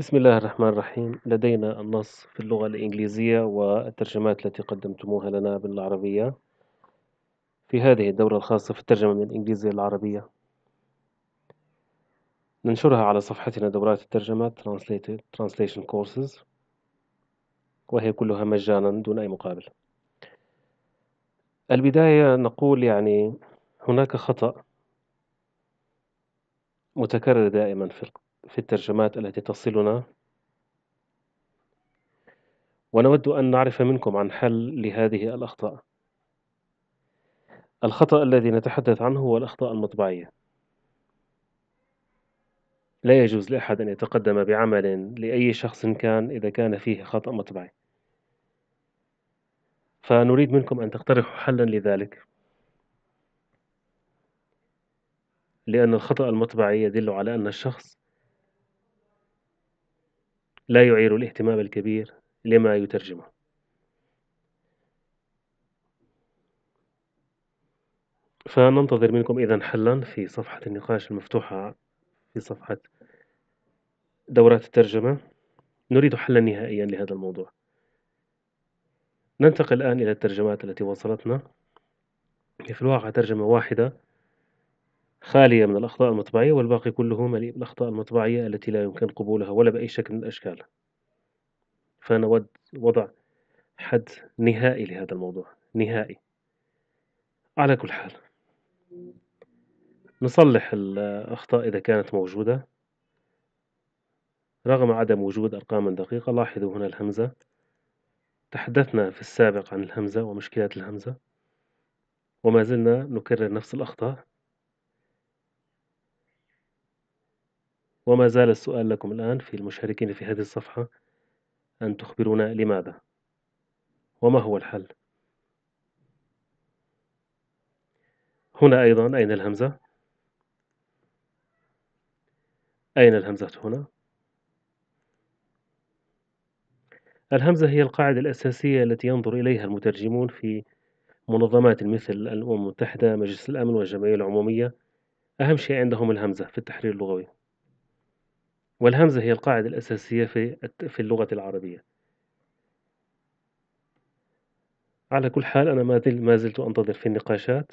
بسم الله الرحمن الرحيم لدينا النص في اللغة الإنجليزية والترجمات التي قدمتموها لنا بالعربية في هذه الدورة الخاصة في الترجمة من الإنجليزية للعربية ننشرها على صفحتنا دورات الترجمة Translation Courses وهي كلها مجانا دون أي مقابل البداية نقول يعني هناك خطأ متكرر دائما في في الترجمات التي تصلنا ونود أن نعرف منكم عن حل لهذه الأخطاء الخطأ الذي نتحدث عنه هو الأخطاء المطبعية لا يجوز لأحد أن يتقدم بعمل لأي شخص كان إذا كان فيه خطأ مطبعي فنريد منكم أن تقترحوا حلا لذلك لأن الخطأ المطبعي يدل على أن الشخص لا يعير الاهتمام الكبير لما يترجمه فننتظر منكم إذا حلا في صفحة النقاش المفتوحة في صفحة دورات الترجمة نريد حلا نهائيا لهذا الموضوع ننتقل الآن إلى الترجمات التي وصلتنا في الواقع ترجمة واحدة خالية من الأخطاء المطبعية والباقي كله مليء بالأخطاء المطبعية التي لا يمكن قبولها ولا بأي شكل من الأشكال فأنا وضع حد نهائي لهذا الموضوع نهائي على كل حال نصلح الأخطاء إذا كانت موجودة رغم عدم وجود أرقام دقيقة لاحظوا هنا الهمزة تحدثنا في السابق عن الهمزة ومشكلات الهمزة وما زلنا نكرر نفس الأخطاء وما زال السؤال لكم الآن في المشاركين في هذه الصفحة أن تخبرونا لماذا وما هو الحل هنا أيضا أين الهمزة أين الهمزة هنا الهمزة هي القاعدة الأساسية التي ينظر إليها المترجمون في منظمات مثل الأمم المتحدة مجلس الأمن والجمعية العمومية أهم شيء عندهم الهمزة في التحرير اللغوي والهمزة هي القاعدة الأساسية في اللغة العربية على كل حال أنا ما زلت أنتظر في النقاشات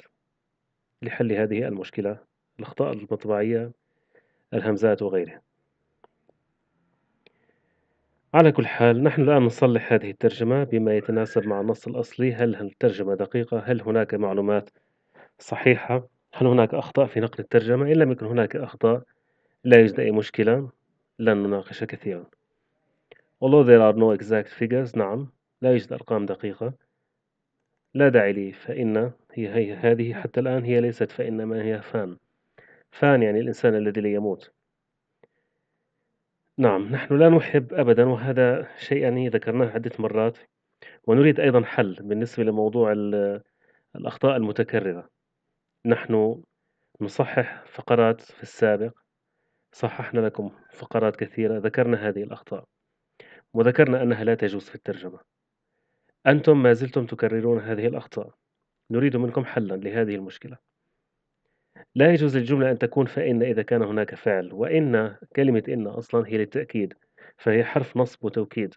لحل هذه المشكلة الأخطاء المطبعية الهمزات وغيرها على كل حال نحن الآن نصلح هذه الترجمة بما يتناسب مع النص الأصلي هل الترجمة دقيقة هل هناك معلومات صحيحة هل هناك أخطاء في نقل الترجمة إن لم يكن هناك أخطاء لا يوجد أي مشكلة لن نناقش كثيرا Although there are no exact figures نعم لا يوجد أرقام دقيقة لا داعي لي فإن هي, هي هذه حتى الآن هي ليست فإنما هي فان فان يعني الإنسان الذي لا يموت نعم نحن لا نحب أبدا وهذا شيء يعني ذكرناه عدة مرات ونريد أيضا حل بالنسبة لموضوع الأخطاء المتكررة نحن نصحح فقرات في السابق صححنا لكم فقرات كثيرة ذكرنا هذه الأخطاء وذكرنا أنها لا تجوز في الترجمة أنتم ما زلتم تكررون هذه الأخطاء نريد منكم حلا لهذه المشكلة لا يجوز الجملة أن تكون فإن إذا كان هناك فعل وإن كلمة إن أصلا هي للتأكيد فهي حرف نصب وتوكيد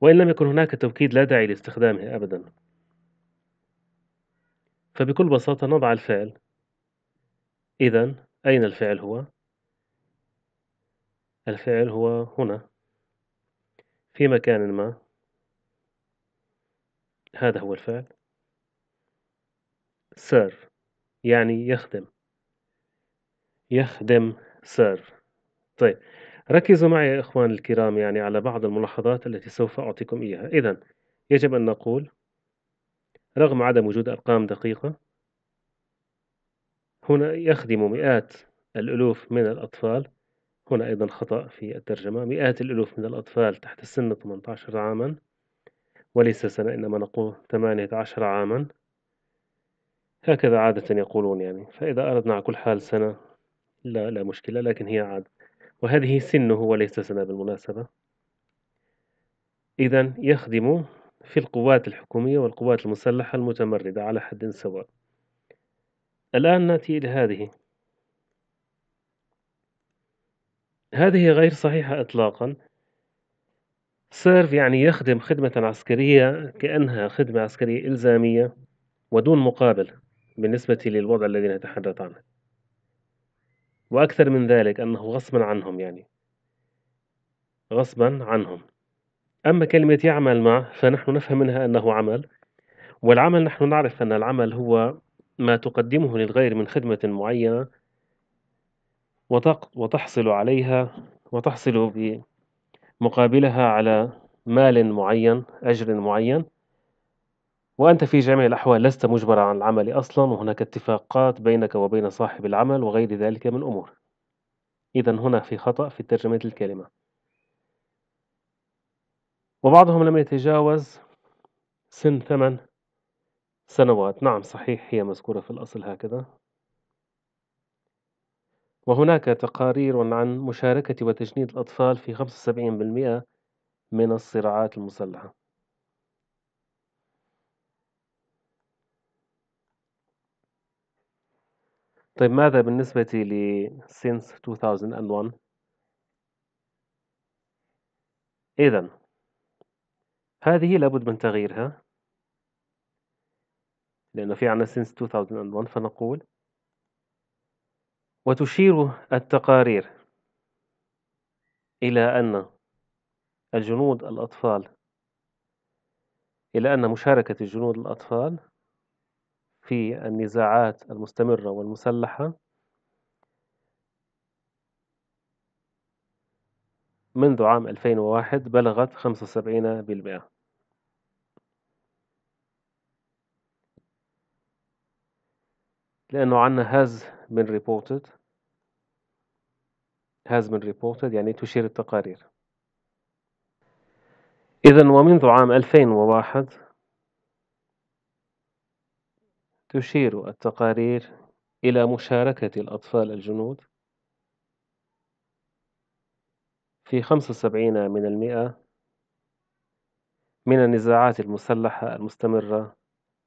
وإن لم يكن هناك توكيد لا داعي لاستخدامه أبدا فبكل بساطة نضع الفعل إذا أين الفعل هو؟ الفعل هو هنا في مكان ما هذا هو الفعل سير يعني يخدم يخدم سير طيب ركزوا معي يا إخوان الكرام يعني على بعض الملاحظات التي سوف أعطيكم إياها إذا يجب أن نقول رغم عدم وجود أرقام دقيقة هنا يخدم مئات الألوف من الأطفال هنا أيضا خطأ في الترجمة مئات الألوف من الأطفال تحت السن 18 عاما وليس سنة إنما نقول 18 عاما هكذا عادة يقولون يعني فإذا أردنا على كل حال سنة لا لا مشكلة لكن هي عادة وهذه سنه وليس سنة بالمناسبة إذا يخدم في القوات الحكومية والقوات المسلحة المتمردة على حد سواء الآن نأتي إلى هذه هذه غير صحيحة إطلاقا سيرف يعني يخدم خدمة عسكرية كأنها خدمة عسكرية إلزامية ودون مقابل بالنسبة للوضع الذي نتحدث عنه وأكثر من ذلك أنه غصبا عنهم يعني غصبا عنهم أما كلمة يعمل مع فنحن نفهم منها أنه عمل والعمل نحن نعرف أن العمل هو ما تقدمه للغير من خدمة معينة وتحصل عليها وتحصل بمقابلها على مال معين أجر معين وأنت في جميع الأحوال لست مجبرا عن العمل أصلا وهناك اتفاقات بينك وبين صاحب العمل وغير ذلك من أمور إذا هنا في خطأ في ترجمة الكلمة وبعضهم لم يتجاوز سن ثمن سنوات نعم صحيح هي مذكورة في الأصل هكذا وهناك تقارير عن مشاركة وتجنيد الأطفال في 75% من الصراعات المسلحة طيب ماذا بالنسبة لـ since 2001 إذا هذه لابد من تغييرها لأنه في عنا since 2001 فنقول وتشير التقارير إلى أن الجنود الأطفال إلى أن مشاركة الجنود الأطفال في النزاعات المستمرة والمسلحة منذ عام 2001 بلغت 75% لأنه عندنا has been reported has been reported يعني تشير التقارير إذا ومنذ عام 2001 تشير التقارير إلى مشاركة الأطفال الجنود في 75 من المئة من النزاعات المسلحة المستمرة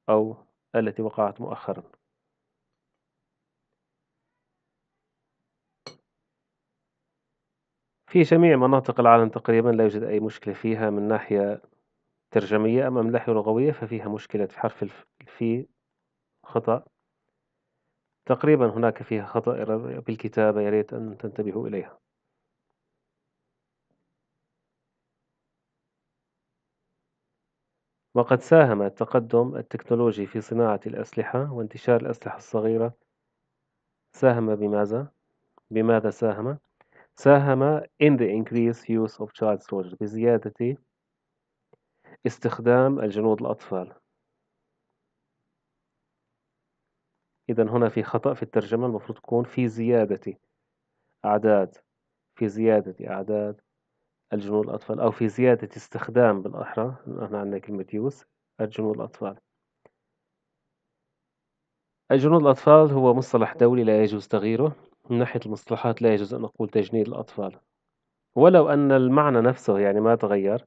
أو التي وقعت مؤخراً في جميع مناطق العالم تقريبا لا يوجد أي مشكلة فيها من ناحية ترجمية أما من ناحية لغوية ففيها مشكلة في حرف الفي خطأ تقريبا هناك فيها خطأ بالكتابة يا ريت أن تنتبهوا إليها وقد ساهم التقدم التكنولوجي في صناعة الأسلحة وانتشار الأسلحة الصغيرة ساهم بماذا؟ بماذا ساهم؟ ساهم in the increased use of child soldiers بزيادة استخدام الجنود الأطفال إذا هنا في خطأ في الترجمة المفروض تكون في زيادة أعداد في زيادة أعداد الجنود الأطفال أو في زيادة استخدام بالأحرى هنا عندنا كلمة يوس الجنود الأطفال الجنود الأطفال هو مصطلح دولي لا يجوز تغييره من ناحية المصطلحات لا يجوز أن نقول تجنيد الأطفال ولو أن المعنى نفسه يعني ما تغير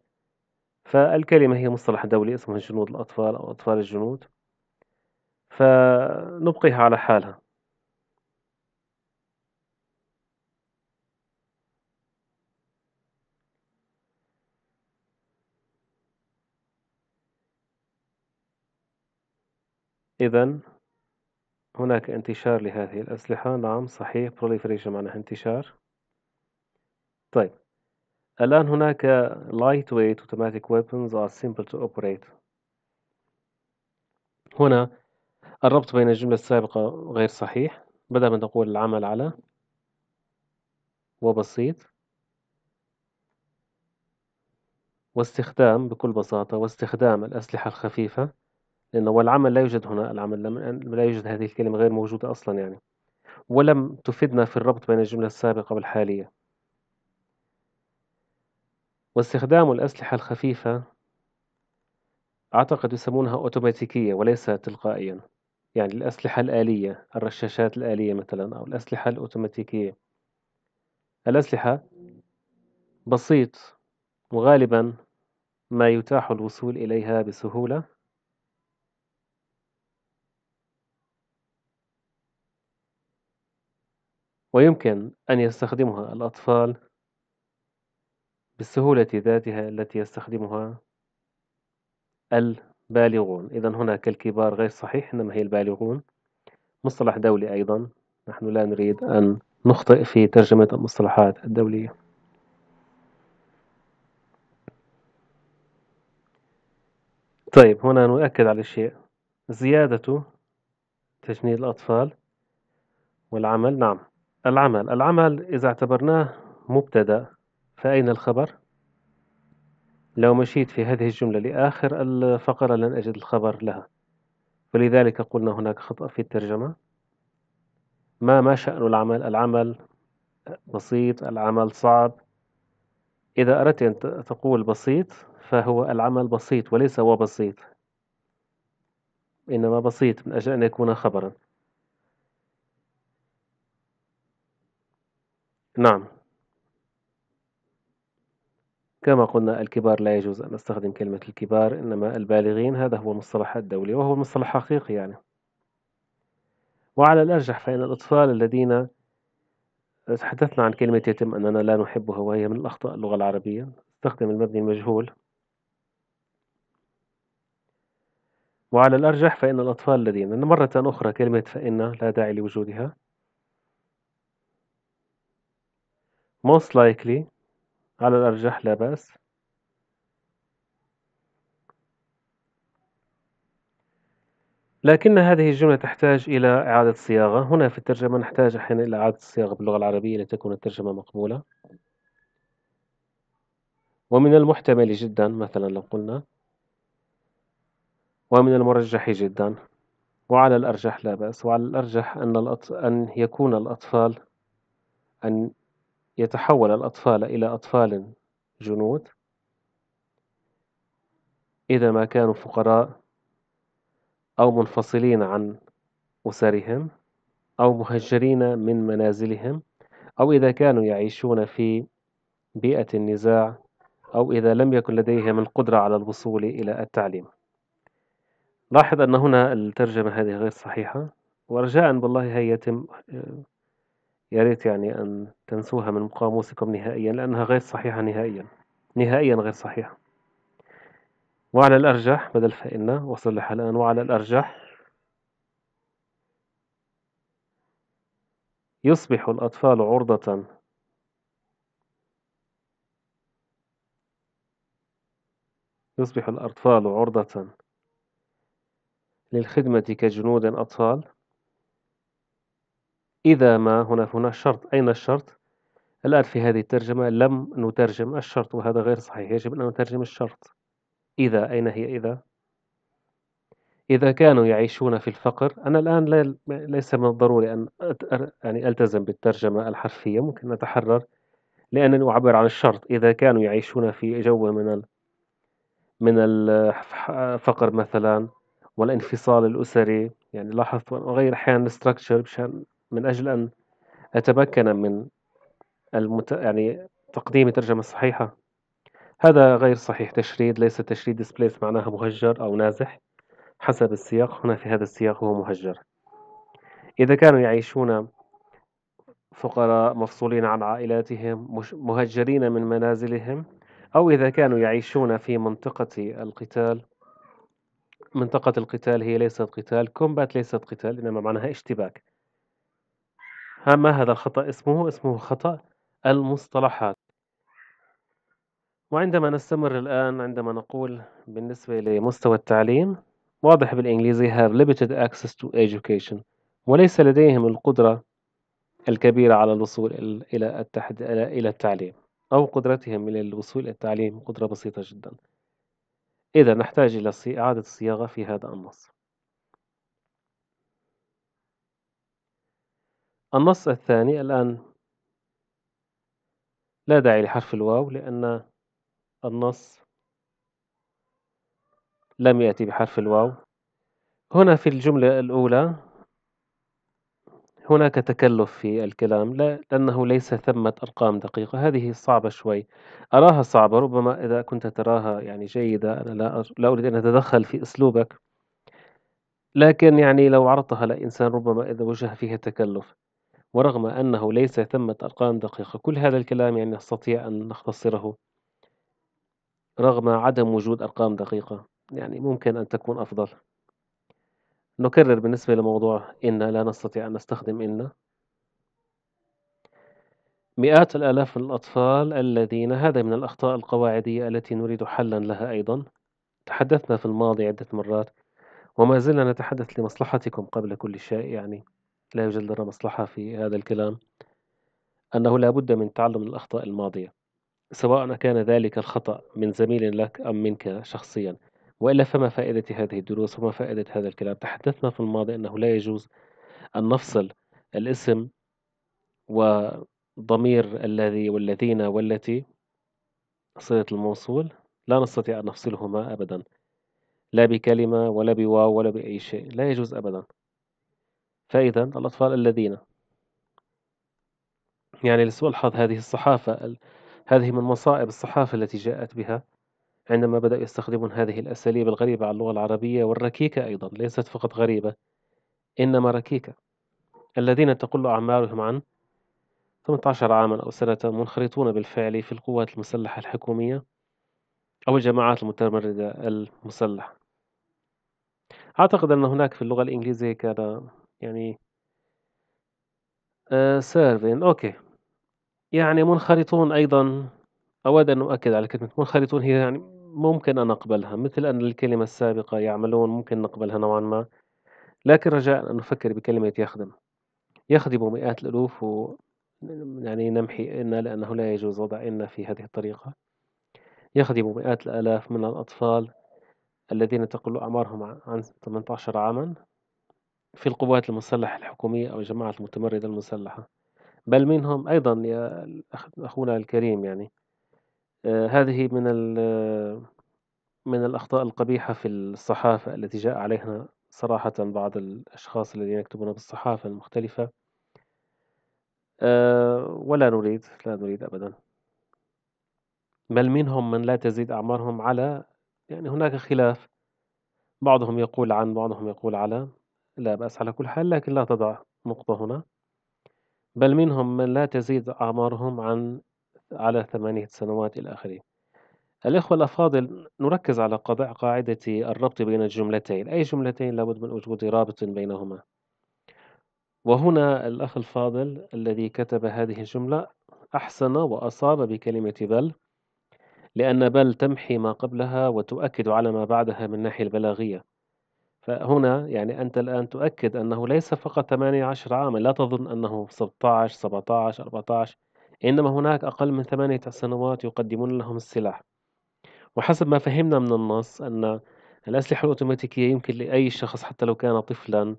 فالكلمة هي مصطلح دولي اسمه جنود الأطفال أو أطفال الجنود فنبقيها على حالها إذا هناك انتشار لهذه الأسلحة نعم صحيح proliferation معناها انتشار طيب الآن هناك lightweight automatic weapons are simple to operate هنا الربط بين الجملة السابقة غير صحيح بدل ما تقول العمل على وبسيط واستخدام بكل بساطة واستخدام الأسلحة الخفيفة لأنه والعمل لا يوجد هنا العمل لا يوجد هذه الكلمة غير موجودة أصلا يعني ولم تفيدنا في الربط بين الجملة السابقة والحالية واستخدام الأسلحة الخفيفة أعتقد يسمونها أوتوماتيكية وليس تلقائيا يعني الأسلحة الآلية الرشاشات الآلية مثلا أو الأسلحة الأوتوماتيكية الأسلحة بسيط وغالبا ما يتاح الوصول إليها بسهولة ويمكن أن يستخدمها الأطفال بالسهولة ذاتها التي يستخدمها البالغون إذا هناك الكبار غير صحيح إنما هي البالغون مصطلح دولي أيضا نحن لا نريد أن نخطئ في ترجمة المصطلحات الدولية طيب هنا نؤكد على الشيء زيادة تجنيد الأطفال والعمل نعم العمل العمل إذا اعتبرناه مبتدأ فأين الخبر؟ لو مشيت في هذه الجملة لآخر الفقرة لن أجد الخبر لها ولذلك قلنا هناك خطأ في الترجمة ما ما شأن العمل العمل بسيط العمل صعب إذا أردت أن تقول بسيط فهو العمل بسيط وليس هو بسيط إنما بسيط من أجل أن يكون خبرا نعم. كما قلنا الكبار لا يجوز أن نستخدم كلمة الكبار، إنما البالغين هذا هو المصطلح الدولي وهو مصطلح حقيقي يعني. وعلى الأرجح فإن الأطفال الذين تحدثنا عن كلمة يتم أننا لا نحبها وهي من الأخطاء اللغة العربية استخدم المبني المجهول وعلى الأرجح فإن الأطفال الذين مرة أخرى كلمة فإن لا داعي لوجودها most likely على الأرجح لا بأس لكن هذه الجملة تحتاج إلى إعادة صياغة هنا في الترجمة نحتاج أحيانا إلى إعادة الصياغة باللغة العربية لتكون الترجمة مقبولة ومن المحتمل جدا مثلا لو قلنا ومن المرجح جدا وعلى الأرجح لا بأس وعلى الأرجح أن, الأطف... أن يكون الأطفال أن يتحول الأطفال إلى أطفال جنود إذا ما كانوا فقراء أو منفصلين عن أسرهم أو مهجرين من منازلهم أو إذا كانوا يعيشون في بيئة النزاع أو إذا لم يكن لديهم القدرة على الوصول إلى التعليم لاحظ أن هنا الترجمة هذه غير صحيحة ورجاء بالله هي يتم يا ريت يعني أن تنسوها من قاموسكم نهائيا لأنها غير صحيحة نهائيا نهائيا غير صحيحة وعلى الأرجح بدل فإن وصلح الآن وعلى الأرجح يصبح الأطفال عرضة يصبح الأطفال عرضة للخدمة كجنود أطفال إذا ما هنا هنا شرط أين الشرط الآن في هذه الترجمة لم نترجم الشرط وهذا غير صحيح يجب أن نترجم الشرط إذا أين هي إذا إذا كانوا يعيشون في الفقر أنا الآن ليس من الضروري أن يعني ألتزم بالترجمة الحرفية ممكن أتحرر لأنني أعبر عن الشرط إذا كانوا يعيشون في جو من من الفقر مثلا والانفصال الأسري يعني لاحظت أغير أحيانا الستركتشر مشان من أجل أن أتمكن من المت... يعني تقديم ترجمة صحيحة هذا غير صحيح تشريد ليس تشريد ديسبليس معناها مهجر أو نازح حسب السياق هنا في هذا السياق هو مهجر إذا كانوا يعيشون فقراء مفصولين عن عائلاتهم مهجرين من منازلهم أو إذا كانوا يعيشون في منطقة القتال منطقة القتال هي ليست قتال كومبات ليست قتال إنما معناها اشتباك ما هذا الخطأ اسمه؟ اسمه خطأ المصطلحات وعندما نستمر الآن عندما نقول بالنسبة لمستوى التعليم واضح بالإنجليزي have limited access to education وليس لديهم القدرة الكبيرة على الوصول إلى, التحد... إلى التعليم أو قدرتهم إلى الوصول إلى التعليم قدرة بسيطة جدا إذا نحتاج إلى إعادة الصياغة في هذا النص النص الثاني الآن لا داعي لحرف الواو لأن النص لم يأتي بحرف الواو هنا في الجملة الأولى هناك تكلف في الكلام لا لأنه ليس ثمة أرقام دقيقة هذه صعبة شوي أراها صعبة ربما إذا كنت تراها يعني جيدة أنا لا, لا أريد أن أتدخل في أسلوبك لكن يعني لو عرضتها لإنسان ربما إذا وجه فيها تكلف ورغم أنه ليس ثمة أرقام دقيقة كل هذا الكلام يعني نستطيع أن نختصره رغم عدم وجود أرقام دقيقة يعني ممكن أن تكون أفضل نكرر بالنسبة لموضوع إن لا نستطيع أن نستخدم إن مئات الآلاف من الأطفال الذين هذا من الأخطاء القواعدية التي نريد حلا لها أيضا تحدثنا في الماضي عدة مرات وما زلنا نتحدث لمصلحتكم قبل كل شيء يعني لا يوجد لنا مصلحة في هذا الكلام أنه لا بد من تعلم الأخطاء الماضية سواء كان ذلك الخطأ من زميل لك أم منك شخصيا وإلا فما فائدة هذه الدروس وما فائدة هذا الكلام تحدثنا في الماضي أنه لا يجوز أن نفصل الاسم وضمير الذي والذين والتي صلة الموصول لا نستطيع أن نفصلهما أبدا لا بكلمة ولا بواو ولا بأي شيء لا يجوز أبدا فإذا الأطفال الذين يعني لسوء الحظ هذه الصحافة هذه من مصائب الصحافة التي جاءت بها عندما بدأوا يستخدمون هذه الأساليب الغريبة على اللغة العربية والركيكة أيضا ليست فقط غريبة إنما ركيكة الذين تقل أعمارهم عن 18 عاما أو سنة منخرطون بالفعل في القوات المسلحة الحكومية أو الجماعات المتمردة المسلحة أعتقد أن هناك في اللغة الإنجليزية كان يعني آه، سيرفين serving أوكي. يعني منخرطون أيضًا أود أن أؤكد على كلمة منخرطون هي يعني ممكن أن أقبلها، مثل أن الكلمة السابقة يعملون ممكن نقبلها نوعًا ما، لكن رجاءً أن نفكر بكلمة يخدم، يخدم مئات الألوف و يعني نمحي "إن" لأنه لا يجوز وضع "إن" في هذه الطريقة. يخدم مئات الآلاف من الأطفال الذين تقل أعمارهم عن 18 عامًا. في القوات المسلحة الحكومية أو جماعة المتمردة المسلحة بل منهم أيضا يا أخونا الكريم يعني آه، هذه من من الأخطاء القبيحة في الصحافة التي جاء عليها صراحة بعض الأشخاص الذين يكتبون بالصحافة المختلفة آه، ولا نريد لا نريد أبدا بل منهم من لا تزيد أعمارهم على يعني هناك خلاف بعضهم يقول عن بعضهم يقول على لا بأس على كل حال لكن لا تضع نقطة هنا بل منهم من لا تزيد أعمارهم عن على ثمانية سنوات إلى آخره الإخوة الأفاضل نركز على قضاء قاعدة الربط بين الجملتين أي جملتين لابد من وجود رابط بينهما وهنا الأخ الفاضل الذي كتب هذه الجملة أحسن وأصاب بكلمة بل لأن بل تمحي ما قبلها وتؤكد على ما بعدها من الناحية البلاغية فهنا يعني أنت الآن تؤكد أنه ليس فقط 18 عاما لا تظن أنه 16 17 14 إنما هناك أقل من ثمانية سنوات يقدمون لهم السلاح وحسب ما فهمنا من النص أن الأسلحة الأوتوماتيكية يمكن لأي شخص حتى لو كان طفلا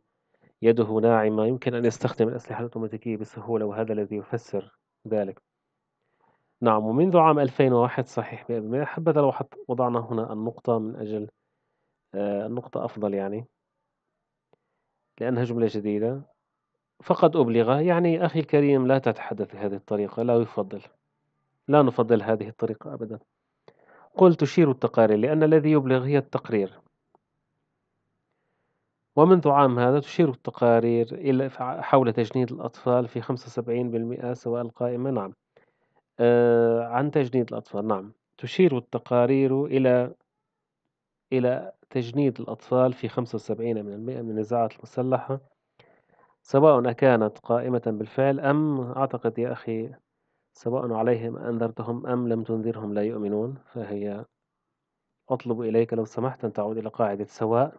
يده ناعمة يمكن أن يستخدم الأسلحة الأوتوماتيكية بسهولة وهذا الذي يفسر ذلك نعم ومنذ عام 2001 صحيح بأبمية حبذا لو وضعنا هنا النقطة من أجل آه، نقطة أفضل يعني لأنها جملة جديدة فقد أبلغ يعني أخي الكريم لا تتحدث بهذه الطريقة لا يفضل لا نفضل هذه الطريقة أبدا قل تشير التقارير لأن الذي يبلغ هي التقرير ومنذ عام هذا تشير التقارير إلى حول تجنيد الأطفال في 75% سواء القائمة نعم آه عن تجنيد الأطفال نعم تشير التقارير إلى إلى تجنيد الأطفال في 75% من النزاعات المسلحة سواء أكانت قائمة بالفعل أم أعتقد يا أخي سواء عليهم أنذرتهم أم لم تنذرهم لا يؤمنون فهي أطلب إليك لو سمحت أن تعود إلى قاعدة سواء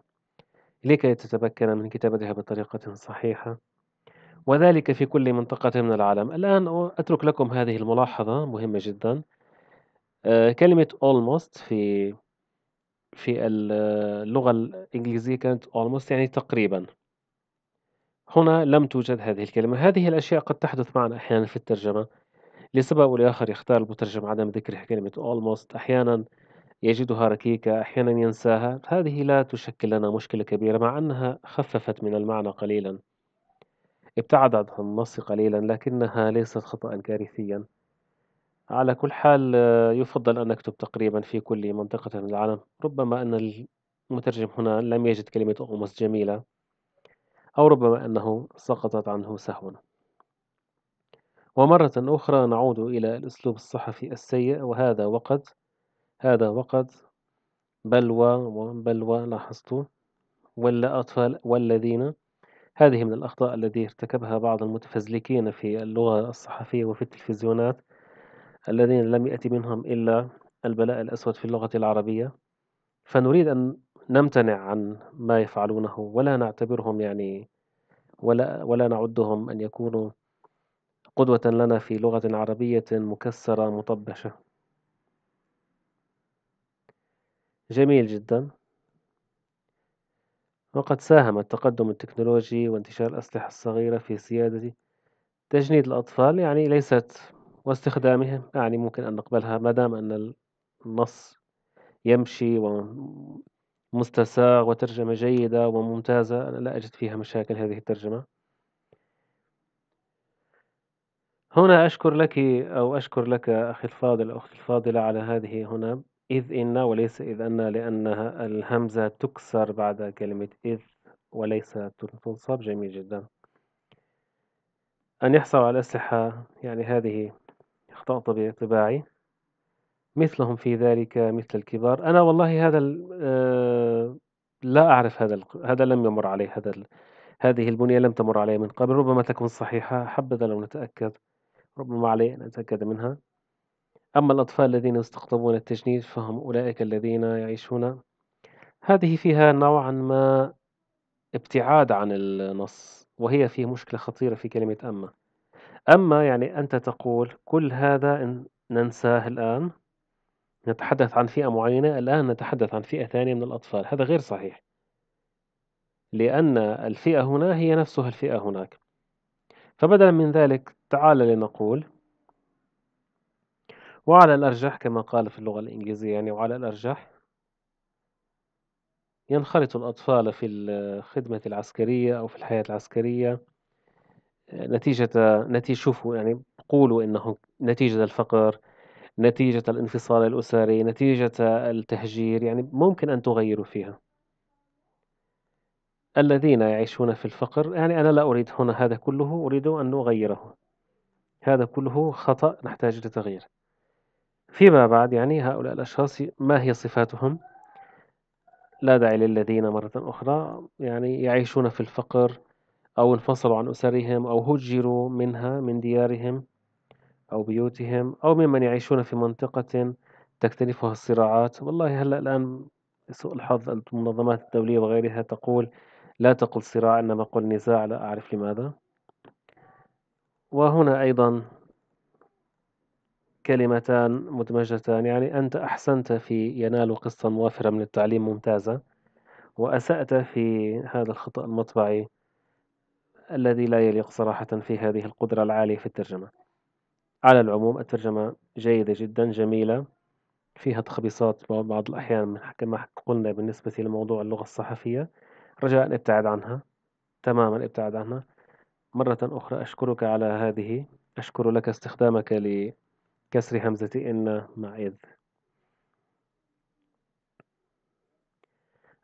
لكي تتمكن من كتابتها بطريقة صحيحة وذلك في كل منطقة من العالم الآن أترك لكم هذه الملاحظة مهمة جدا آه، كلمة almost في في آه، اللغة الإنجليزية كانت almost يعني تقريبا هنا لم توجد هذه الكلمة هذه الأشياء قد تحدث معنا أحيانا في الترجمة لسبب لآخر يختار المترجم عدم ذكر كلمة almost أحيانا يجدها ركيكة أحيانا ينساها هذه لا تشكل لنا مشكلة كبيرة مع أنها خففت من المعنى قليلا ابتعدت عن النص قليلا لكنها ليست خطأ كارثيا على كل حال يفضل أن أكتب تقريبا في كل منطقة من العالم ربما أن المترجم هنا لم يجد كلمة أومس جميلة أو ربما أنه سقطت عنه سهوا ومرة أخرى نعود إلى الأسلوب الصحفي السيء وهذا وقد هذا وقد بلوى وبلوى لاحظت ولا أطفال والذين هذه من الأخطاء التي ارتكبها بعض المتفزلكين في اللغة الصحفية وفي التلفزيونات الذين لم يأتي منهم إلا البلاء الأسود في اللغة العربية فنريد أن نمتنع عن ما يفعلونه ولا نعتبرهم يعني ولا ولا نعدهم أن يكونوا قدوة لنا في لغة عربية مكسرة مطبشة جميل جدا وقد ساهم التقدم التكنولوجي وانتشار الأسلحة الصغيرة في سيادة تجنيد الأطفال يعني ليست واستخدامها يعني ممكن أن نقبلها ما دام أن النص يمشي ومستساغ وترجمة جيدة وممتازة أنا لا أجد فيها مشاكل هذه الترجمة هنا أشكر لك أو أشكر لك أخي الفاضل أختي الفاضلة على هذه هنا إذ إن وليس إذ أن لأنها الهمزة تكسر بعد كلمة إذ وليس تنصب جميل جدا أن يحصل على الأسلحة يعني هذه اخطأت باتباعي مثلهم في ذلك مثل الكبار أنا والله هذا آه، لا أعرف هذا هذا لم يمر علي هذا هذه البنية لم تمر علي من قبل ربما تكون صحيحة حبذا لو نتأكد ربما علي أن أتأكد منها أما الأطفال الذين يستقطبون التجنيد فهم أولئك الذين يعيشون هذه فيها نوعا ما ابتعاد عن النص وهي فيه مشكلة خطيرة في كلمة أما أما يعني أنت تقول كل هذا ننساه الآن نتحدث عن فئة معينة الآن نتحدث عن فئة ثانية من الأطفال هذا غير صحيح لأن الفئة هنا هي نفسها الفئة هناك فبدلا من ذلك تعال لنقول وعلى الأرجح كما قال في اللغة الإنجليزية يعني وعلى الأرجح ينخرط الأطفال في الخدمة العسكرية أو في الحياة العسكرية نتيجة نتيجة شوفوا يعني قولوا إنه نتيجة الفقر نتيجة الانفصال الأسري نتيجة التهجير يعني ممكن أن تغيروا فيها الذين يعيشون في الفقر يعني أنا لا أريد هنا هذا كله أريد أن أغيره هذا كله خطأ نحتاج لتغيير فيما بعد يعني هؤلاء الأشخاص ما هي صفاتهم لا داعي للذين مرة أخرى يعني يعيشون في الفقر أو انفصلوا عن أسرهم أو هجروا منها من ديارهم أو بيوتهم أو ممن يعيشون في منطقة تكتنفها الصراعات والله هلأ الآن سوء الحظ المنظمات الدولية وغيرها تقول لا تقل صراع إنما قل نزاع لا أعرف لماذا وهنا أيضا كلمتان مدمجتان يعني أنت أحسنت في ينال قسطا موافرة من التعليم ممتازة وأسأت في هذا الخطأ المطبعي الذي لا يليق صراحة في هذه القدرة العالية في الترجمة على العموم الترجمة جيدة جدا جميلة فيها تخبيصات بعض الأحيان كما قلنا بالنسبة لموضوع اللغة الصحفية رجاء الابتعاد عنها تماما الابتعاد عنها مرة أخرى أشكرك على هذه أشكر لك استخدامك لكسر همزة إن مع إذ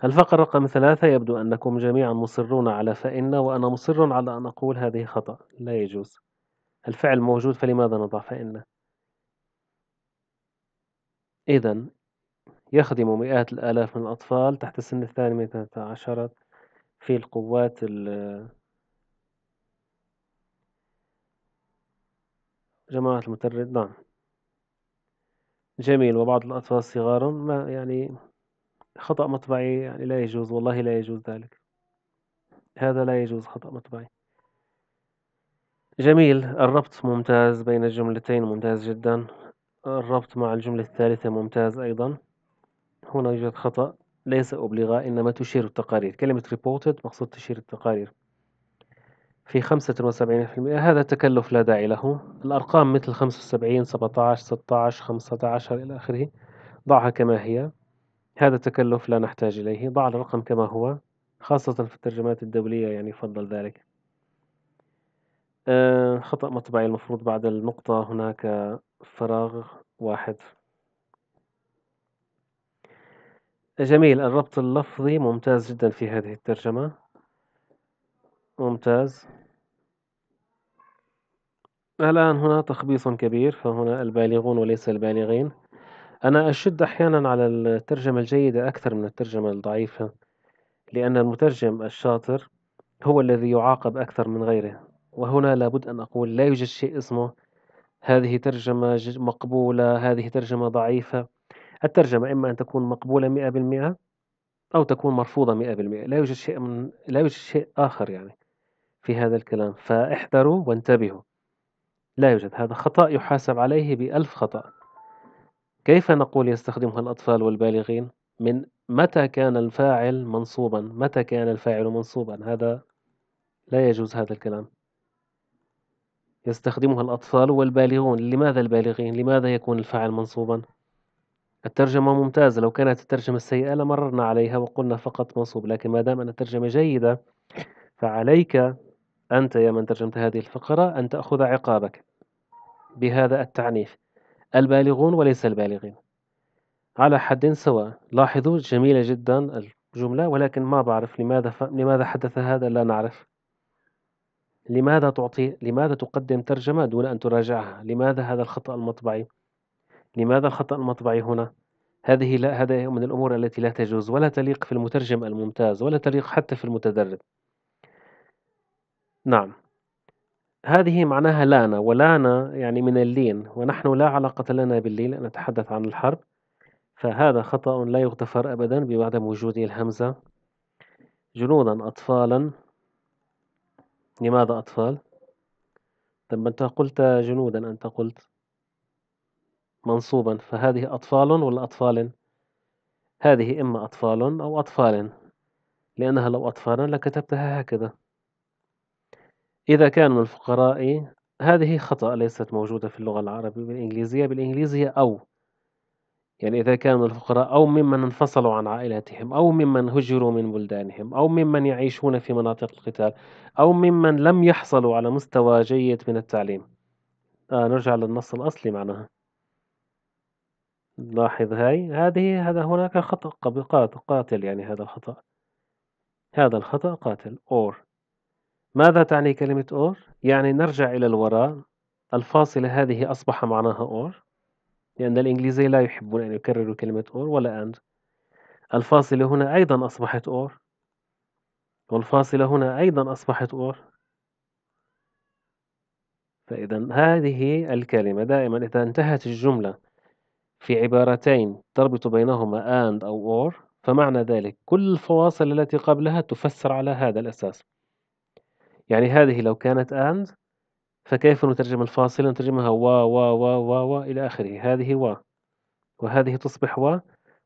الفقرة رقم ثلاثة يبدو أنكم جميعا مصرون على فإن وأنا مصر على أن أقول هذه خطأ لا يجوز الفعل موجود فلماذا نضع فإن إذا يخدم مئات الآلاف من الأطفال تحت سن الثانية من في القوات جماعة المتردد نعم جميل وبعض الأطفال صغار ما يعني خطأ مطبعي يعني لا يجوز والله لا يجوز ذلك هذا لا يجوز خطأ مطبعي جميل الربط ممتاز بين الجملتين ممتاز جدا الربط مع الجملة الثالثة ممتاز أيضا هنا يوجد خطأ ليس أبلغ إنما تشير التقارير كلمة reported مقصود تشير التقارير في خمسة وسبعين في المئة هذا تكلف لا داعي له الأرقام مثل خمسة وسبعين سبعة عشر ستة عشر خمسة عشر إلى آخره ضعها كما هي هذا تكلف لا نحتاج إليه ضع الرقم كما هو خاصة في الترجمات الدولية يعني يفضل ذلك آه، خطأ مطبعي المفروض بعد النقطة هناك فراغ واحد جميل الربط اللفظي ممتاز جدا في هذه الترجمة ممتاز الآن هنا تخبيص كبير فهنا البالغون وليس البالغين أنا أشد أحيانا على الترجمة الجيدة أكثر من الترجمة الضعيفة لأن المترجم الشاطر هو الذي يعاقب أكثر من غيره وهنا لابد أن أقول لا يوجد شيء اسمه هذه ترجمة مقبولة هذه ترجمة ضعيفة الترجمة إما أن تكون مقبولة مئة بالمئة أو تكون مرفوضة مئة بالمئة لا يوجد شيء من لا يوجد شيء آخر يعني في هذا الكلام فاحذروا وانتبهوا لا يوجد هذا خطأ يحاسب عليه بألف خطأ كيف نقول يستخدمها الأطفال والبالغين؟ من متى كان الفاعل منصوبا؟ متى كان الفاعل منصوبا؟ هذا لا يجوز هذا الكلام يستخدمها الأطفال والبالغون لماذا البالغين؟ لماذا يكون الفاعل منصوبا؟ الترجمة ممتازة لو كانت الترجمة سيئة لمررنا عليها وقلنا فقط منصوب لكن ما دام أن الترجمة جيدة فعليك أنت يا من ترجمت هذه الفقرة أن تأخذ عقابك بهذا التعنيف البالغون وليس البالغين على حد سواء لاحظوا جميلة جدا الجملة ولكن ما بعرف لماذا ف... لماذا حدث هذا لا نعرف لماذا تعطي لماذا تقدم ترجمة دون أن تراجعها لماذا هذا الخطأ المطبعي لماذا الخطأ المطبعي هنا هذه لا هذا من الأمور التي لا تجوز ولا تليق في المترجم الممتاز ولا تليق حتى في المتدرب نعم هذه معناها لانا ولانا يعني من اللين ونحن لا علاقة لنا باللين نتحدث عن الحرب فهذا خطأ لا يغتفر أبدا بعدم وجود الهمزة جنودا أطفالا لماذا أطفال؟ طب أنت قلت جنودا أنت قلت منصوبا فهذه أطفال ولا أطفال؟ هذه إما أطفال أو أطفال لأنها لو أطفالا لكتبتها هكذا إذا كان من الفقراء هذه خطأ ليست موجودة في اللغة العربية بالإنجليزية بالإنجليزية أو يعني إذا كان من الفقراء أو ممن انفصلوا عن عائلاتهم أو ممن هجروا من بلدانهم أو ممن يعيشون في مناطق القتال أو ممن لم يحصلوا على مستوى جيد من التعليم آه نرجع للنص الأصلي معناها لاحظ هاي هذه هذا هناك خطأ قاتل يعني هذا الخطأ هذا الخطأ قاتل or ماذا تعني كلمة or؟ يعني نرجع إلى الوراء الفاصلة هذه أصبح معناها or لأن الإنجليزي لا يحبون أن يكرروا كلمة or ولا and الفاصلة هنا أيضا أصبحت or والفاصلة هنا أيضا أصبحت or فإذا هذه الكلمة دائما إذا انتهت الجملة في عبارتين تربط بينهما and أو or فمعنى ذلك كل الفواصل التي قبلها تفسر على هذا الأساس يعني هذه لو كانت and فكيف نترجم الفاصلة نترجمها و و و و و إلى آخره هذه و وهذه تصبح و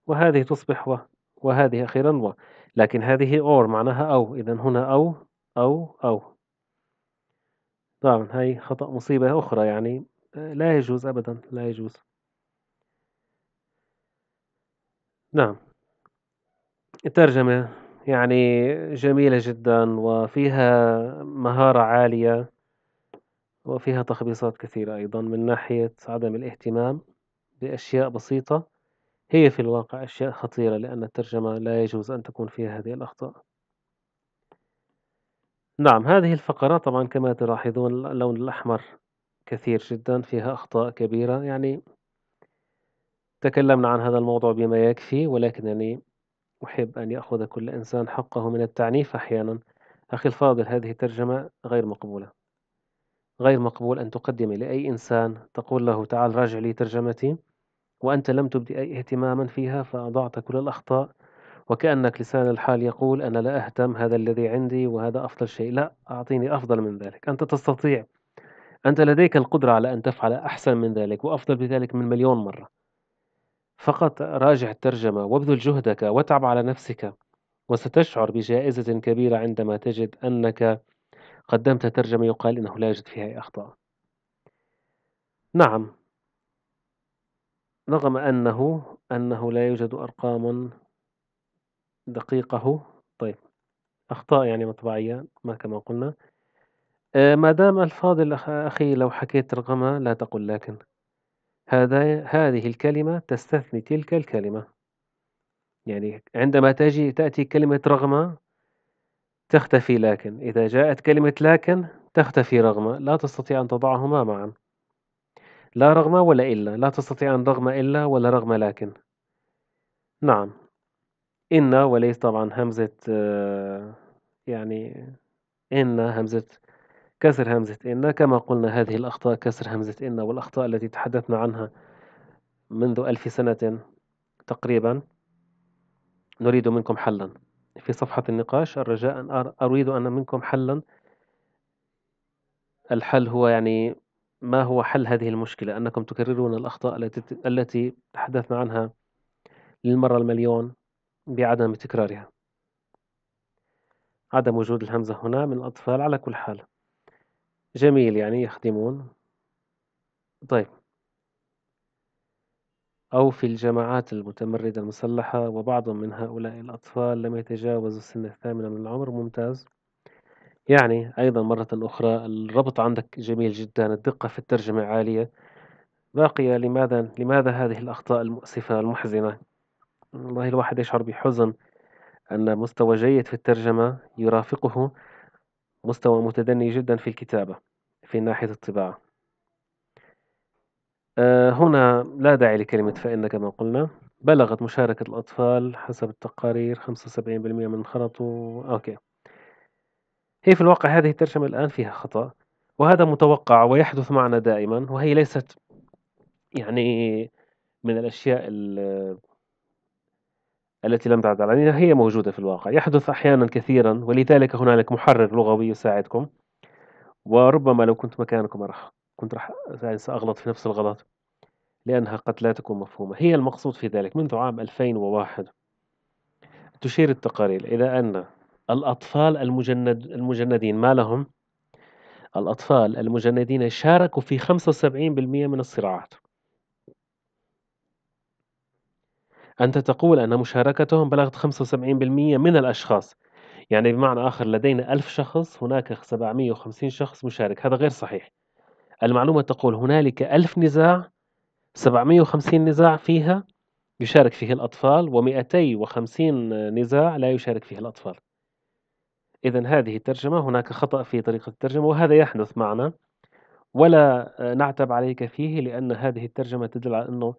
وهذه تصبح و وهذه أخيرا و لكن هذه or معناها أو إذا هنا أو أو أو طبعا هاي خطأ مصيبة أخرى يعني آه، لا يجوز أبدا لا يجوز نعم الترجمة يعني جميلة جدا وفيها مهارة عالية وفيها تخبيصات كثيرة أيضا من ناحية عدم الاهتمام بأشياء بسيطة هي في الواقع أشياء خطيرة لأن الترجمة لا يجوز أن تكون فيها هذه الأخطاء نعم هذه الفقرة طبعا كما تلاحظون اللون الأحمر كثير جدا فيها أخطاء كبيرة يعني تكلمنا عن هذا الموضوع بما يكفي ولكن يعني أحب أن يأخذ كل إنسان حقه من التعنيف أحيانا أخي الفاضل هذه ترجمة غير مقبولة غير مقبول أن تقدم لأي إنسان تقول له تعال راجع لي ترجمتي وأنت لم تبدي أي اهتماما فيها فأضعت كل الأخطاء وكأنك لسان الحال يقول أنا لا أهتم هذا الذي عندي وهذا أفضل شيء لا أعطيني أفضل من ذلك أنت تستطيع أنت لديك القدرة على أن تفعل أحسن من ذلك وأفضل بذلك من مليون مرة فقط راجع الترجمة وابذل جهدك واتعب على نفسك وستشعر بجائزة كبيرة عندما تجد أنك قدمت ترجمة يقال إنه لا يوجد فيها أي أخطاء نعم رغم أنه أنه لا يوجد أرقام دقيقة طيب أخطاء يعني مطبعية ما كما قلنا آه، ما دام الفاضل أخي لو حكيت رقمها لا تقل لكن هذا هذه الكلمة تستثني تلك الكلمة يعني عندما تجي تأتي كلمة رغم تختفي لكن إذا جاءت كلمة لكن تختفي رغم لا تستطيع أن تضعهما معا لا رغم ولا إلا لا تستطيع أن رغم إلا ولا رغم لكن نعم إن وليس طبعا همزة آه، يعني إن همزة كسر همزة إن كما قلنا هذه الأخطاء كسر همزة إن والأخطاء التي تحدثنا عنها منذ ألف سنة تقريبا نريد منكم حلا في صفحة النقاش الرجاء أن أريد أن منكم حلا الحل هو يعني ما هو حل هذه المشكلة أنكم تكررون الأخطاء التي التي تحدثنا عنها للمرة المليون بعدم تكرارها عدم وجود الهمزة هنا من الأطفال على كل حال جميل يعني يخدمون طيب أو في الجماعات المتمردة المسلحة وبعض من هؤلاء الأطفال لم يتجاوزوا سن الثامنة من العمر ممتاز يعني أيضا مرة أخرى الربط عندك جميل جدا الدقة في الترجمة عالية باقية لماذا لماذا هذه الأخطاء المؤسفة المحزنة والله الواحد يشعر بحزن أن مستوى جيد في الترجمة يرافقه مستوى متدني جدا في الكتابة في ناحية الطباعة آه، هنا لا داعي لكلمة فإن كما قلنا بلغت مشاركة الأطفال حسب التقارير 75% من خرطوا أوكي هي في الواقع هذه الترجمة الآن فيها خطأ وهذا متوقع ويحدث معنا دائما وهي ليست يعني من الأشياء التي لم تعد علينا هي موجودة في الواقع يحدث أحيانا كثيرا ولذلك هنالك محرر لغوي يساعدكم وربما لو كنت مكانكم رح كنت رح سأغلط في نفس الغلط لأنها قد لا تكون مفهومة هي المقصود في ذلك منذ عام 2001 تشير التقارير إلى أن الأطفال المجند المجندين ما لهم الأطفال المجندين شاركوا في 75% من الصراعات أنت تقول أن مشاركتهم بلغت 75% من الأشخاص يعني بمعنى آخر لدينا ألف شخص هناك 750 شخص مشارك هذا غير صحيح المعلومة تقول هنالك ألف نزاع 750 نزاع فيها يشارك فيه الأطفال و250 نزاع لا يشارك فيه الأطفال إذا هذه الترجمة هناك خطأ في طريقة الترجمة وهذا يحدث معنا ولا نعتب عليك فيه لأن هذه الترجمة تدل على أنه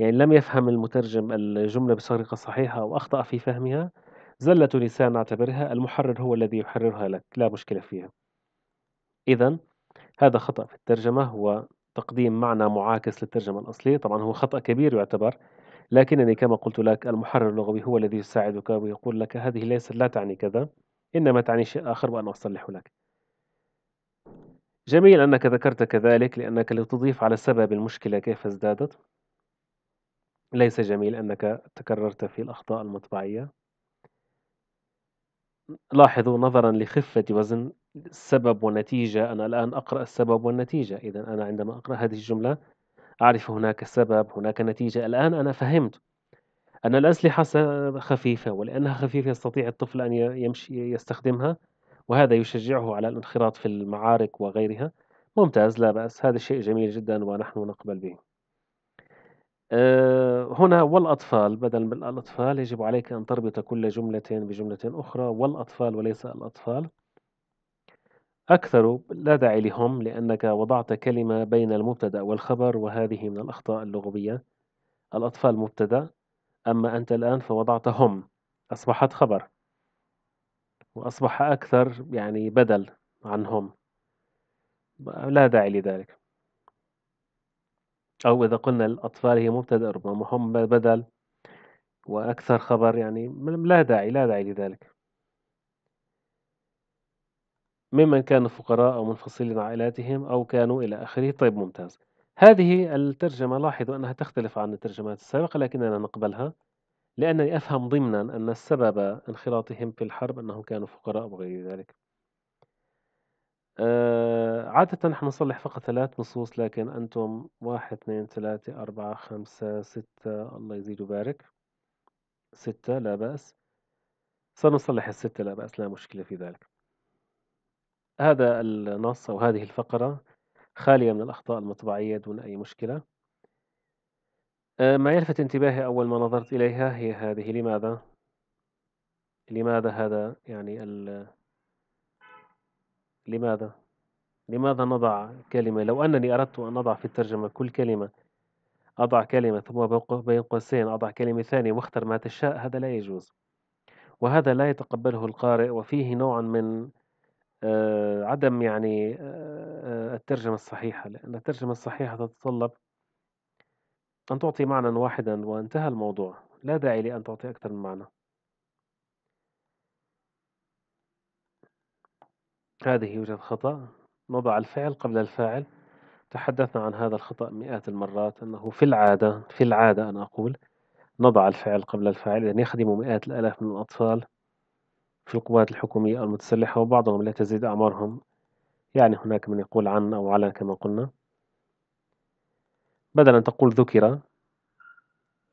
يعني لم يفهم المترجم الجملة بطريقة صحيحة أو أخطأ في فهمها زلة لسان اعتبرها المحرر هو الذي يحررها لك لا مشكلة فيها إذا هذا خطأ في الترجمة هو تقديم معنى معاكس للترجمة الأصلية طبعا هو خطأ كبير يعتبر لكنني كما قلت لك المحرر اللغوي هو الذي يساعدك ويقول لك هذه ليست لا تعني كذا إنما تعني شيء آخر وأنا أصلح لك جميل أنك ذكرت كذلك لأنك لتضيف على سبب المشكلة كيف ازدادت ليس جميل أنك تكررت في الأخطاء المطبعية لاحظوا نظرا لخفة وزن السبب والنتيجة أنا الآن أقرأ السبب والنتيجة إذا أنا عندما أقرأ هذه الجملة أعرف هناك سبب هناك نتيجة الآن أنا فهمت أن الأسلحة خفيفة ولأنها خفيفة يستطيع الطفل أن يمشي يستخدمها وهذا يشجعه على الانخراط في المعارك وغيرها ممتاز لا بأس هذا شيء جميل جدا ونحن نقبل به آه، هنا والأطفال بدل من الأطفال يجب عليك أن تربط كل جملة بجملة أخرى والأطفال وليس الأطفال أكثر لا داعي لهم لأنك وضعت كلمة بين المبتدأ والخبر وهذه من الأخطاء اللغوية الأطفال مبتدأ أما أنت الآن فوضعت هم أصبحت خبر وأصبح أكثر يعني بدل عن هم لا داعي لذلك أو إذا قلنا الأطفال هي مبتدأ ربما هم بدل وأكثر خبر يعني لا داعي لا داعي لذلك ممن كانوا فقراء أو منفصلين عن عائلاتهم أو كانوا إلى آخره طيب ممتاز هذه الترجمة لاحظوا أنها تختلف عن الترجمات السابقة لكننا نقبلها لأنني أفهم ضمنا أن السبب انخراطهم في الحرب أنهم كانوا فقراء وغير ذلك آه عادة نحن نصلح فقط ثلاث نصوص لكن أنتم واحد اثنين ثلاثة أربعة خمسة ستة الله يزيد ويبارك ستة لا بأس سنصلح الستة لا بأس لا مشكلة في ذلك هذا النص أو هذه الفقرة خالية من الأخطاء المطبعية دون أي مشكلة آه، ما يلفت انتباهي أول ما نظرت إليها هي هذه لماذا؟ لماذا هذا يعني لماذا؟ لماذا نضع كلمة؟ لو أنني أردت أن أضع في الترجمة كل كلمة أضع كلمة ثم بين قوسين أضع كلمة ثانية واختر ما تشاء هذا لا يجوز وهذا لا يتقبله القارئ وفيه نوع من آه، عدم يعني آه، الترجمة الصحيحة لأن الترجمة الصحيحة تتطلب أن تعطي معنى واحدا وانتهى الموضوع لا داعي لأن تعطي أكثر من معنى هذه يوجد خطأ نضع الفعل قبل الفاعل تحدثنا عن هذا الخطأ مئات المرات أنه في العادة في العادة أنا أقول نضع الفعل قبل الفاعل لأن يعني يخدم مئات الآلاف من الأطفال في القوات الحكومية المتسلحة وبعضهم لا تزيد أعمارهم يعني هناك من يقول عن أو على كما قلنا بدل أن تقول ذكر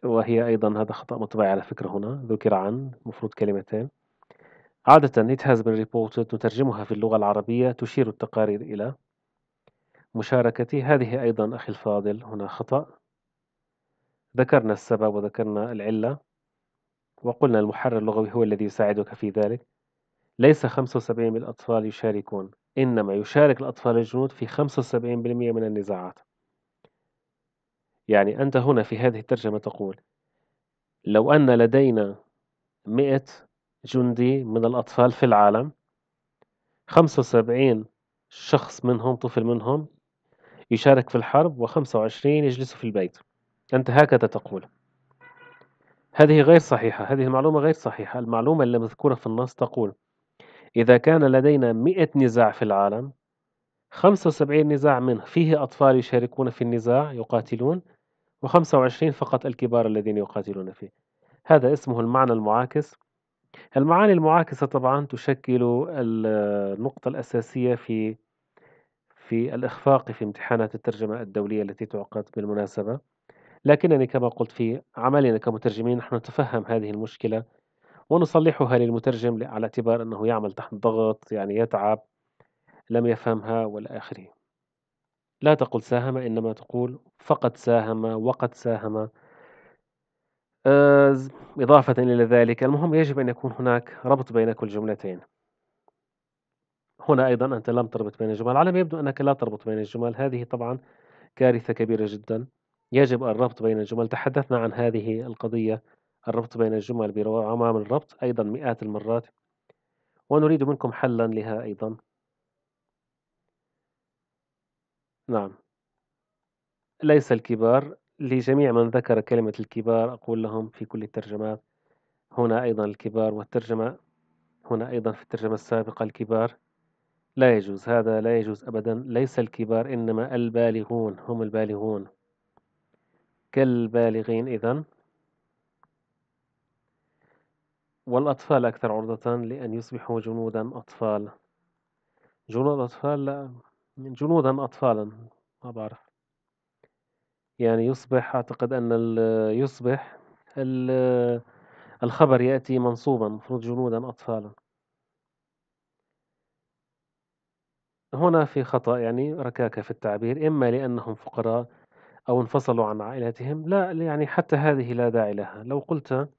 وهي أيضا هذا خطأ مطبع على فكرة هنا ذكر عن مفروض كلمتين عادة it has been reported نترجمها في اللغة العربية تشير التقارير إلى مشاركتي هذه أيضا أخي الفاضل هنا خطأ ذكرنا السبب وذكرنا العلة وقلنا المحرر اللغوي هو الذي يساعدك في ذلك ليس 75 من الأطفال يشاركون إنما يشارك الأطفال الجنود في 75% من النزاعات يعني أنت هنا في هذه الترجمة تقول لو أن لدينا 100 جندي من الأطفال في العالم 75 شخص منهم طفل منهم يشارك في الحرب و25 يجلس في البيت أنت هكذا تقول هذه غير صحيحة هذه المعلومة غير صحيحة المعلومة اللي مذكورة في النص تقول إذا كان لدينا 100 نزاع في العالم 75 نزاع منه فيه أطفال يشاركون في النزاع يقاتلون و25 فقط الكبار الذين يقاتلون فيه هذا اسمه المعنى المعاكس المعاني المعاكسة طبعا تشكل النقطة الأساسية في في الإخفاق في امتحانات الترجمة الدولية التي تعقد بالمناسبة لكنني كما قلت في عملنا كمترجمين نحن نتفهم هذه المشكلة ونصلحها للمترجم على اعتبار أنه يعمل تحت ضغط يعني يتعب لم يفهمها والى آخره لا تقل ساهم إنما تقول فقد ساهم وقد ساهم آه، إضافة إلى ذلك المهم يجب أن يكون هناك ربط بين كل جملتين هنا أيضا أنت لم تربط بين الجمل على ما يبدو أنك لا تربط بين الجمل هذه طبعا كارثة كبيرة جدا يجب الربط بين الجمل تحدثنا عن هذه القضية الربط بين الجمل برمام الربط أيضا مئات المرات ونريد منكم حلا لها أيضا نعم ليس الكبار لجميع من ذكر كلمة الكبار أقول لهم في كل الترجمات هنا أيضا الكبار والترجمة هنا أيضا في الترجمة السابقة الكبار لا يجوز هذا لا يجوز أبدا ليس الكبار إنما البالغون هم البالغون كالبالغين إذا والأطفال أكثر عرضة لأن يصبحوا جنودا أطفال جنود أطفال لا جنودا أطفالا ما بعرف يعني يصبح أعتقد أن يصبح الخبر يأتي منصوبا المفروض جنودا أطفالا هنا في خطأ يعني ركاكة في التعبير إما لأنهم فقراء أو انفصلوا عن عائلتهم لا يعني حتى هذه لا داعي لها لو قلت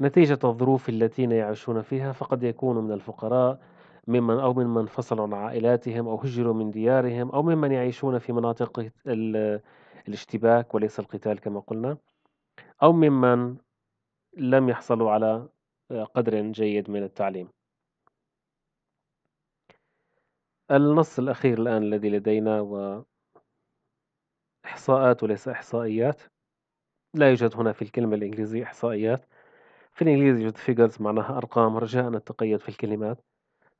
نتيجة الظروف التي يعيشون فيها فقد يكونوا من الفقراء ممن أو ممن انفصلوا عن عائلاتهم أو هجروا من ديارهم أو ممن يعيشون في مناطق الاشتباك وليس القتال كما قلنا أو ممن لم يحصلوا على آه، قدر جيد من التعليم النص الأخير الآن الذي لدينا و إحصاءات وليس إحصائيات لا يوجد هنا في الكلمة الإنجليزية إحصائيات في الإنجليزي يوجد figures معناها أرقام رجاء التقيد في الكلمات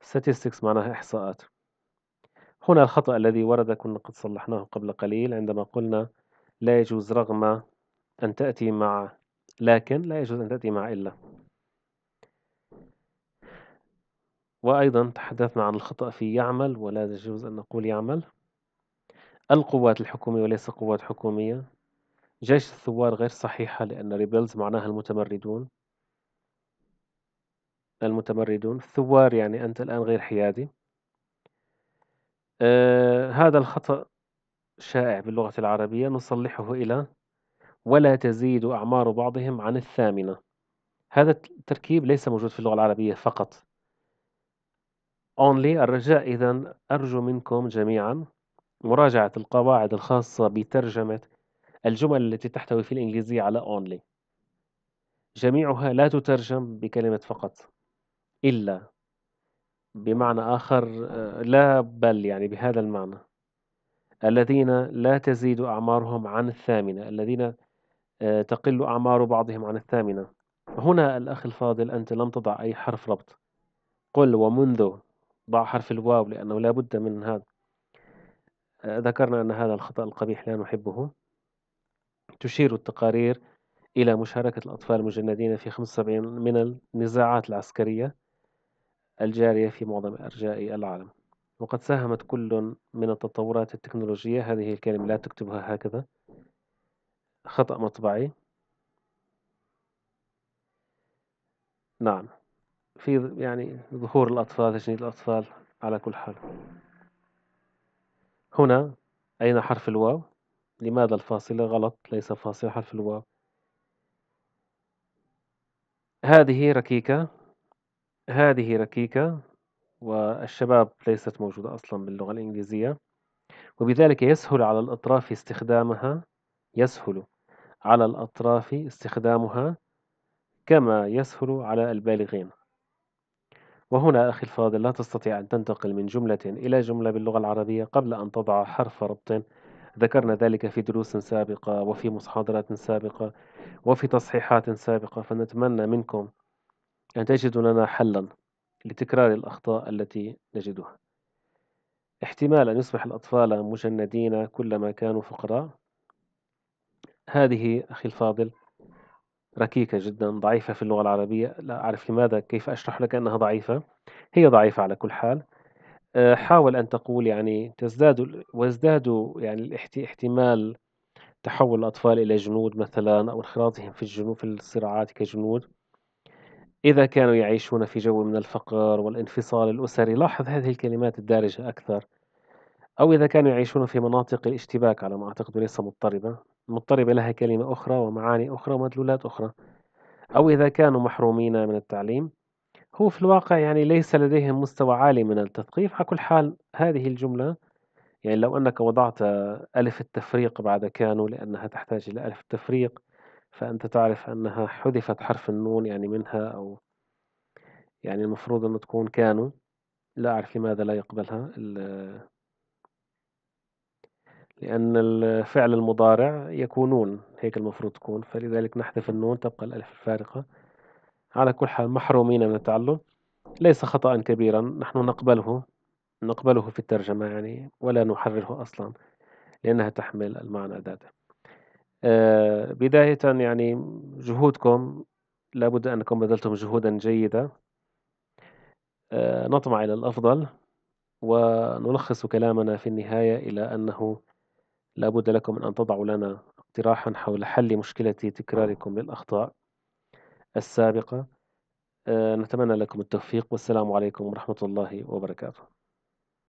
statistics معناها إحصاءات هنا الخطأ الذي ورد كنا قد صلحناه قبل قليل عندما قلنا لا يجوز رغم أن تأتي مع لكن لا يجوز أن تأتي مع إلا وأيضا تحدثنا عن الخطأ في يعمل ولا يجوز أن نقول يعمل القوات الحكومية وليس قوات حكومية جيش الثوار غير صحيحة لأن ريبلز معناها المتمردون المتمردون الثوار يعني أنت الآن غير حيادي آه هذا الخطأ شائع باللغة العربية نصلحه إلى ولا تزيد أعمار بعضهم عن الثامنة هذا التركيب ليس موجود في اللغة العربية فقط only الرجاء إذا أرجو منكم جميعا مراجعة القواعد الخاصة بترجمة الجمل التي تحتوي في الإنجليزية على only جميعها لا تترجم بكلمة فقط إلا بمعنى آخر آه، لا بل يعني بهذا المعنى الذين لا تزيد أعمارهم عن الثامنة الذين آه، تقل أعمار بعضهم عن الثامنة هنا الأخ الفاضل أنت لم تضع أي حرف ربط قل ومنذ ضع حرف الواو لأنه لا بد من هذا آه، ذكرنا أن هذا الخطأ القبيح لا نحبه تشير التقارير إلى مشاركة الأطفال المجندين في 75 من النزاعات العسكرية الجارية في معظم أرجاء العالم وقد ساهمت كل من التطورات التكنولوجية هذه الكلمة لا تكتبها هكذا خطأ مطبعي نعم في يعني ظهور الأطفال تجنيد الأطفال على كل حال هنا أين حرف الواو لماذا الفاصلة غلط ليس فاصلة حرف الواو هذه ركيكة هذه ركيكة والشباب ليست موجودة أصلا باللغة الإنجليزية وبذلك يسهل على الأطراف استخدامها يسهل على الأطراف استخدامها كما يسهل على البالغين وهنا أخي الفاضل لا تستطيع أن تنتقل من جملة إلى جملة باللغة العربية قبل أن تضع حرف ربط ذكرنا ذلك في دروس سابقة وفي محاضرات سابقة وفي تصحيحات سابقة فنتمنى منكم أن تجد لنا حلا لتكرار الأخطاء التي نجدها احتمال أن يصبح الأطفال مجندين كلما كانوا فقراء هذه أخي الفاضل ركيكة جدا ضعيفة في اللغة العربية لا أعرف لماذا كيف أشرح لك أنها ضعيفة هي ضعيفة على كل حال آه، حاول أن تقول يعني تزداد وازداد يعني احتمال تحول الأطفال إلى جنود مثلا أو انخراطهم في الجنود في الصراعات كجنود إذا كانوا يعيشون في جو من الفقر والانفصال الأسري لاحظ هذه الكلمات الدارجة أكثر أو إذا كانوا يعيشون في مناطق الاشتباك على ما أعتقد ليس مضطربة مضطربة لها كلمة أخرى ومعاني أخرى ومدلولات أخرى أو إذا كانوا محرومين من التعليم هو في الواقع يعني ليس لديهم مستوى عالي من التثقيف على كل حال هذه الجملة يعني لو أنك وضعت ألف التفريق بعد كانوا لأنها تحتاج إلى ألف التفريق فأنت تعرف أنها حذفت حرف النون يعني منها أو يعني المفروض أن تكون كانوا لا أعرف لماذا لا يقبلها لأن الفعل المضارع يكونون هيك المفروض تكون فلذلك نحذف النون تبقى الألف الفارقة على كل حال محرومين من التعلم ليس خطأ كبيرا نحن نقبله نقبله في الترجمة يعني ولا نحرره أصلا لأنها تحمل المعنى ذاته آه، بداية يعني جهودكم لابد أنكم بذلتم جهودا جيدة آه، نطمع إلى الأفضل ونلخص كلامنا في النهاية إلى أنه لابد لكم أن تضعوا لنا اقتراحا حول حل مشكلة تكراركم للأخطاء السابقة آه، نتمنى لكم التوفيق والسلام عليكم ورحمة الله وبركاته